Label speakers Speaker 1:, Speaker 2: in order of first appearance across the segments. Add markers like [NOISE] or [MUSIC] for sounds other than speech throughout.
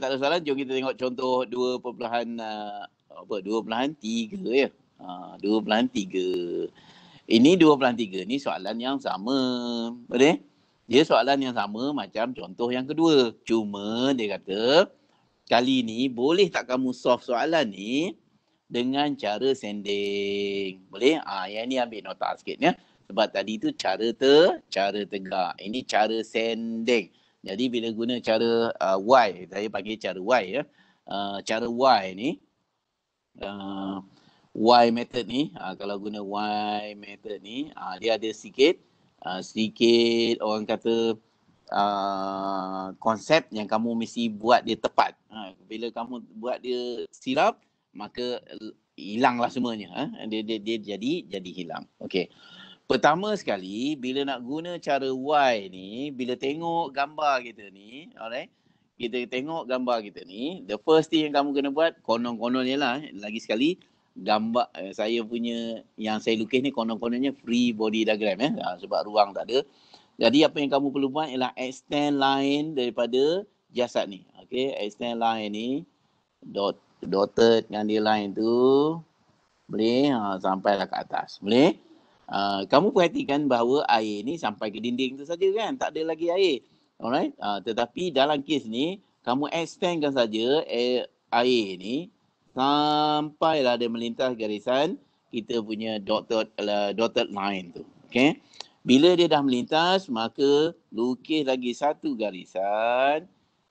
Speaker 1: tak ada soalan, jom kita tengok contoh 2.3 uh, apa 2.3 ya. Ah uh, 2.3. Ini 2.3 ni soalan yang sama. Boleh? Dia soalan yang sama macam contoh yang kedua. Cuma dia kata kali ni boleh tak kamu solve soalan ni dengan cara sending. Boleh? Ah yang ni ambil nota sikit ya. Sebab tadi tu cara te, cara tegak. Ini cara sending. Jadi bila guna cara uh, Y, saya panggil cara Y ya. Uh, cara Y ni, uh, Y method ni, uh, kalau guna Y method ni, uh, dia ada sikit, uh, sikit orang kata uh, konsep yang kamu mesti buat dia tepat. Uh, bila kamu buat dia silap, maka hilanglah semuanya. Uh. Dia, dia, dia jadi jadi hilang. Okay. Pertama sekali, bila nak guna cara Y ni, bila tengok gambar kita ni, alright, kita tengok gambar kita ni, the first thing yang kamu kena buat, konon-kononnya lah, eh. lagi sekali, gambar eh, saya punya, yang saya lukis ni konon-kononnya free body diagram eh, ha, sebab ruang tak ada. Jadi apa yang kamu perlu buat ialah extend line daripada jasad ni. Okay, extend line ni, dot, dotted dengan dia line tu, boleh ha, ah, sampai ke atas. Boleh? Uh, kamu perhatikan bahawa air ni sampai ke dinding tu saja kan tak ada lagi air alright uh, tetapi dalam kes ni kamu extendkan saja air, eh, air ni sampailah dia melintas garisan kita punya dotted uh, dotted line tu Okay. bila dia dah melintas maka lukis lagi satu garisan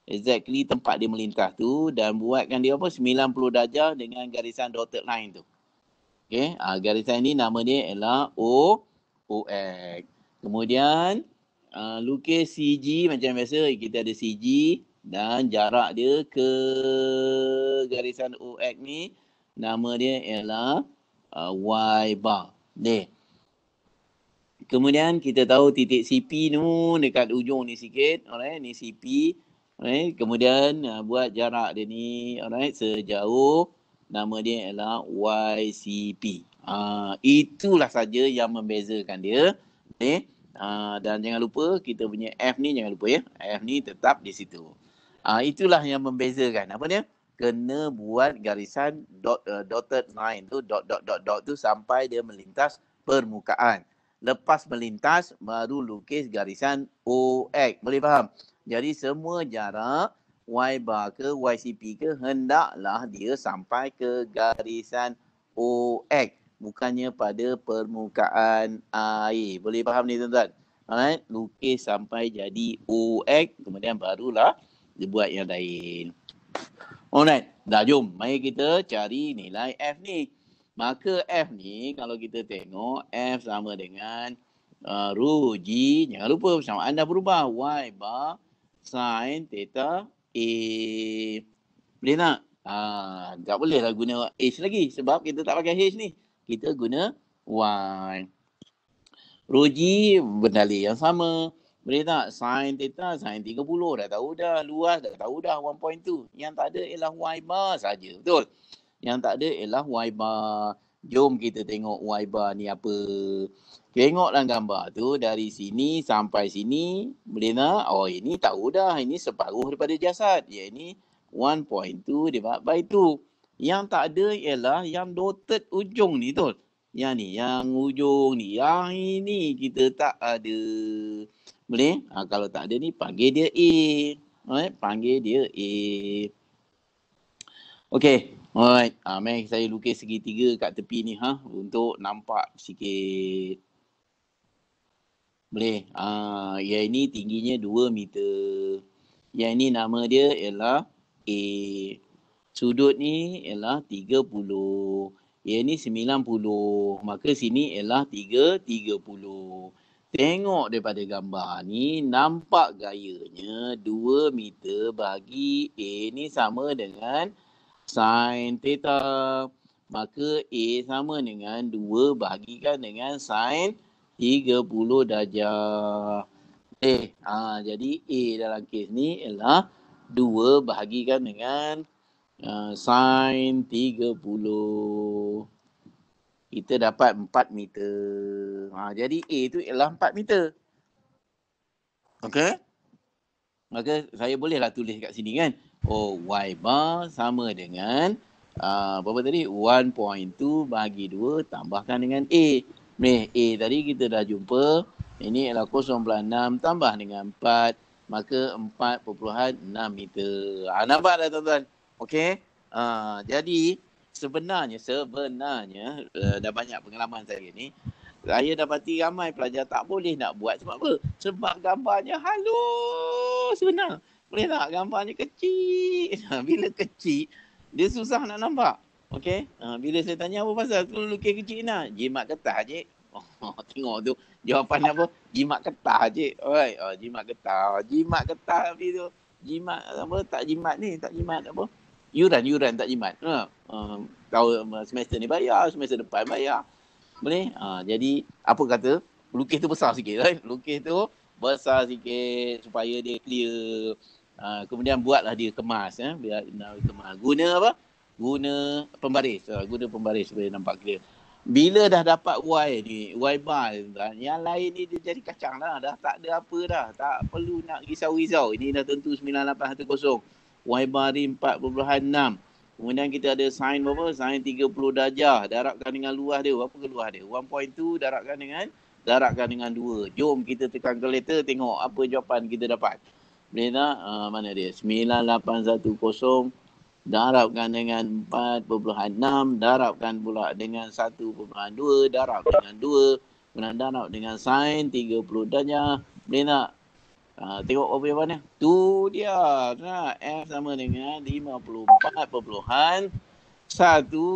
Speaker 1: exactly tempat dia melintas tu dan buatkan dia apa 90 darjah dengan garisan dotted line tu Okey, ha, garisan ini nama dia ialah O O X. Kemudian uh, lukis CG macam biasa kita ada CG dan jarak dia ke garisan O X ni nama dia ialah uh, Y bar. Ni. Kemudian kita tahu titik CP ni dekat ujung ni sikit. Alright, ni CP. Alright, kemudian uh, buat jarak dia ni alright sejauh nama dia ialah YCP. Uh, ah, itulah saja yang membezakan dia. Okay. Uh, ah, dan jangan lupa kita punya F ni jangan lupa ya. F ni tetap di situ. Uh, itulah yang membezakan. Apa dia? Kena buat garisan dot, uh, dotted line tu, dot dot dot dot tu sampai dia melintas permukaan. Lepas melintas baru lukis garisan OX. Boleh faham? Jadi semua jarak Waiba ke YCP ke hendaklah dia sampai ke garisan OX bukannya pada permukaan air. Boleh faham ni tuan-tuan? Alright, lukis sampai jadi OX kemudian barulah dia buat yang lain. Alright, dah jom mari kita cari nilai F ni. Maka F ni kalau kita tengok F sama dengan uh, rho G. Jangan lupa persamaan dah berubah. Y bar sin theta Eh, boleh uh, tak? Tak ah, bolehlah guna H lagi sebab kita tak pakai H ni. Kita guna Y. Roji bernali yang sama. Boleh tak? Sin theta, sin 30. Dah tahu dah. Luas dah tahu dah 1.2. Yang tak ada ialah Y bar saja. Betul? Yang tak ada ialah Y bar. Jom kita tengok Waiba ni apa. Tengoklah gambar tu dari sini sampai sini. Melina, oh ini tahu dah. Ini separuh daripada jasad. Ya, ini 1.2 divided by 2. Yang tak ada ialah yang dotted ujung ni tu. Yang ni, yang ujung ni. Yang ini kita tak ada. Boleh? Ha, kalau tak ada ni, panggil dia A. Right? Panggil dia A. Okay. Alright, uh, ah, mari saya lukis segitiga kat tepi ni ha untuk nampak sikit. Boleh. Uh, yang ini tingginya 2 meter. Yang ini nama dia ialah A. Sudut ni ialah 30. Yang ini 90. Maka sini ialah 3, 30. Tengok daripada gambar ni, nampak gayanya 2 meter bagi A ni sama dengan sin theta. Maka A sama dengan 2 bahagikan dengan sin 30 darjah. Eh, ha, jadi A dalam kes ni ialah 2 bahagikan dengan uh, sin 30. Kita dapat 4 meter. Ha, jadi A tu ialah 4 meter. Okay? Maka saya bolehlah tulis kat sini kan. Oh, Y bar sama dengan uh, berapa tadi? 1.2 bagi 2 tambahkan dengan A. Meh, A tadi kita dah jumpa. Ini ialah 0.6 tambah dengan 4. Maka 4.6 meter. Ha, nampak dah tuan-tuan? Okay? Uh, ah, jadi, sebenarnya, sebenarnya, uh, dah banyak pengalaman saya ni. Saya dapati ramai pelajar tak boleh nak buat sebab apa? Sebab gambarnya halus sebenarnya boleh tak ni kecil [LAUGHS] bila kecil dia susah nak nampak okey uh, bila saya tanya apa pasal tu lukis kecil nak jimat ketah aje. [LAUGHS] oh, tengok tu jawapan apa jimat ketah aje. oi oh, jimat ketah oh, jimat ketah tapi tu jimat apa tak jimat ni tak jimat apa yuran yuran tak jimat ha um, tahu um, semester ni bayar semester depan bayar boleh uh, jadi apa kata lukis tu besar sikit kan lukis tu besar sikit supaya dia clear Ha, kemudian buatlah dia kemas ya biar nak kemas guna apa guna pembaris ha, guna pembaris supaya nampak clear bila dah dapat Y ni Y bar kan? yang lain ni dia jadi kacang lah dah tak ada apa dah tak perlu nak risau-risau ini dah tentu 9810 Y bar ni 4.6 kemudian kita ada sign berapa sign 30 darjah darabkan dengan luas dia berapa keluar dia 1.2 darabkan dengan darabkan dengan 2 jom kita tekan calculator tengok apa jawapan kita dapat Mina, uh, ah, mana dia? 9810 darabkan dengan 4.6, darabkan pula dengan 1.2, darab dengan 2, kemudian darab dengan sin 30 darjah. Mina, uh, ah, tengok apa jawapannya. Tu dia. Nah, F sama dengan 54.1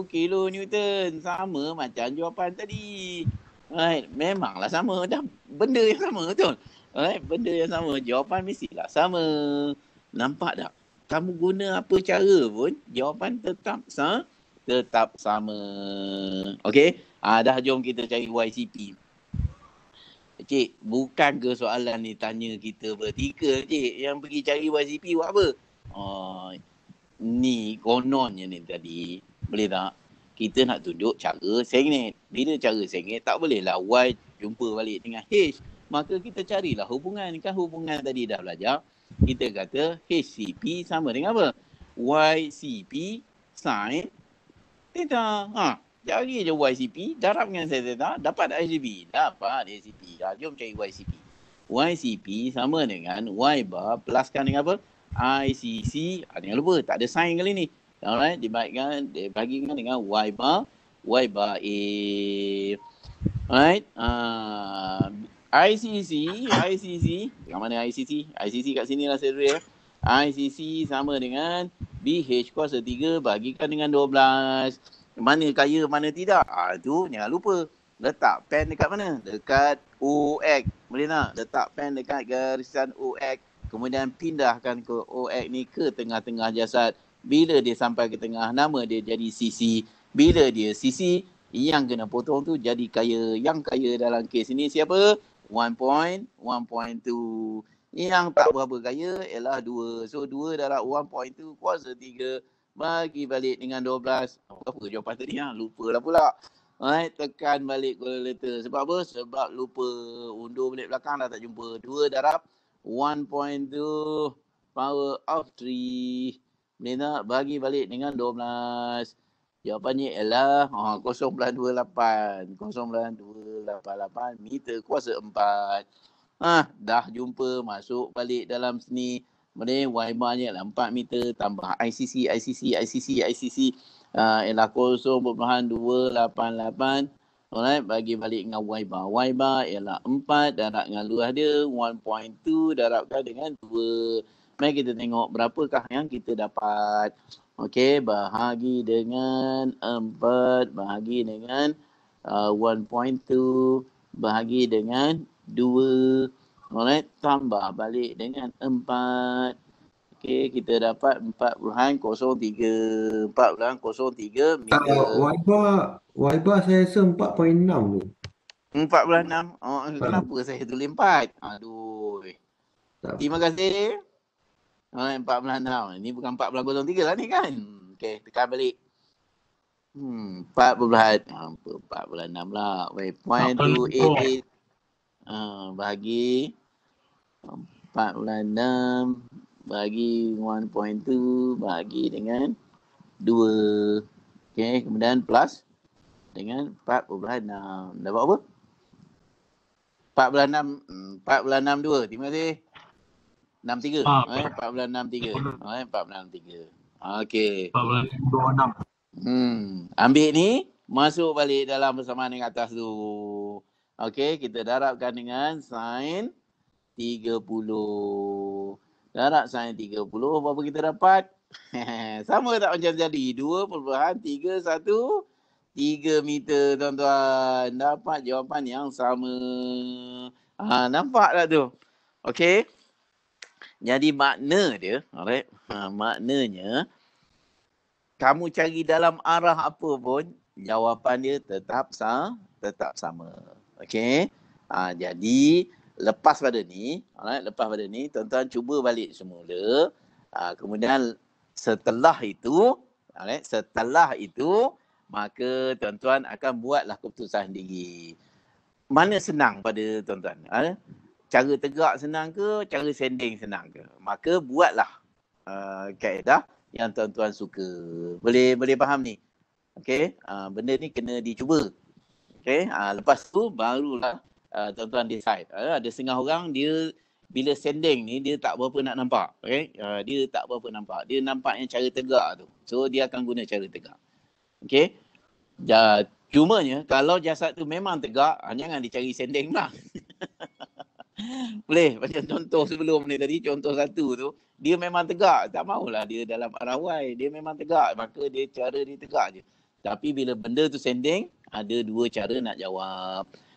Speaker 1: kilo Newton. Sama macam jawapan tadi. Right. Memanglah sama. Dah benda yang sama betul. Right? Eh, benda yang sama. Jawapan mestilah sama. Nampak tak? Kamu guna apa cara pun, jawapan tetap sama. Tetap sama. Okay? Ha, ah, dah jom kita cari YCP. Cik, bukan ke soalan ni tanya kita bertiga, cik? Yang pergi cari YCP buat apa? Oh, ni kononnya ni tadi. Boleh tak? Kita nak tunjuk cara sengit. Bila cara sengit, tak bolehlah Y jumpa balik dengan H maka kita carilah hubungan kan hubungan tadi dah belajar kita kata HCP sama dengan apa YCP sin theta ha cari je YCP darab dengan sin theta dapat HCP dapat HCP ha, jom cari YCP YCP sama dengan Y bar pluskan dengan apa ICC ha, jangan lupa tak ada sin kali ni alright dibahagikan dibahagikan dengan Y bar Y bar A Alright. Uh, ICC, ICC, yang mana ICC? ICC kat sini lah saya ICC sama dengan BH kuasa 3 bahagikan dengan 12. Mana kaya, mana tidak. Ah ha, tu jangan lupa. Letak pen dekat mana? Dekat OX. Boleh tak? Letak pen dekat garisan OX. Kemudian pindahkan ke OX ni ke tengah-tengah jasad. Bila dia sampai ke tengah, nama dia jadi CC. Bila dia CC, yang kena potong tu jadi kaya. Yang kaya dalam kes ini siapa? one point, one point two. Ni yang tak berapa kaya ialah dua. So dua darab one point two kuasa tiga bagi balik dengan dua belas. Apa jawapan tadi ha? Lupa lah pula. Right, tekan balik kuala letter. Sebab apa? Sebab lupa undur balik belakang dah tak jumpa. Dua darab 1.2 power of 3. Boleh tak? Bagi balik dengan dua belas. Jawapannya ialah oh, 0.28. 0.288 meter kuasa 4. Ah, dah jumpa masuk balik dalam sini. Mana Waimanya lah empat meter tambah ICC, ICC, ICC, ICC. Uh, ah, ialah 0288 Alright, bagi balik dengan Waiba. Waiba ialah 4 darab dengan luas dia. 1.2 darabkan dengan dua Mari kita tengok berapakah yang kita dapat. Okey, bahagi dengan 4, bahagi dengan uh, 1.2, bahagi dengan 2. Alright, tambah balik dengan 4. Okey, kita dapat 4.03. 4.03 meter. Tak, Wiber, Wiber saya rasa 4.6 tu. 4.6? Oh, kenapa saya tulis 4? Aduh. Terima kasih empat 14 enam. Ini bukan 14 tahun 3 lah ni kan. Okey, tekan balik. Hmm, 4 berbelahan. Ya apa 4 bulan 6 pula. Baik, point 2 8. Ah, bagi 4 bulan 6 bagi two bagi dengan dua. Okey, kemudian plus dengan empat berbelahan enam. Dapat apa? 4 bulan 6, 4 bulan 6 2. Terima kasih. Ah, eh, oh, eh, Okey. 14 6. Hmm. Ambil ni masuk balik dalam persamaan yang atas tu. Okey, kita darabkan dengan sin 30. Darab sin 30 berapa kita dapat? [LAUGHS] Sama tak macam jadi 2.313 meter tuan-tuan. Dapat jawapan yang sama. Ha, nampak tak tu? Okey. Jadi makna dia, alright? Ha, maknanya kamu cari dalam arah apa pun, jawapan dia tetap sama, tetap sama. Okey. Ha, jadi lepas pada ni, alright, lepas pada ni tuan-tuan cuba balik semula. Ha, kemudian setelah itu, alright, setelah itu maka tuan-tuan akan buatlah keputusan sendiri. Mana senang pada tuan-tuan? Ha? cara tegak senang ke cara sending senang ke maka buatlah uh, kaedah yang tuan-tuan suka boleh boleh faham ni Okay, uh, benda ni kena dicuba Okay, uh, lepas tu barulah uh, tuan-tuan decide uh, ada setengah orang dia bila sending ni dia tak berapa nak nampak Okay, uh, dia tak berapa nampak dia nampak yang cara tegak tu so dia akan guna cara tegak Okay, jadi ja, cumanya kalau jasad tu memang tegak ah, jangan dicari sending lah [LAUGHS] Boleh macam contoh sebelum ni tadi contoh satu tu dia memang tegak tak maulah dia dalam arawai dia memang tegak maka dia cara dia tegak je. Tapi bila benda tu sending ada dua cara nak jawab.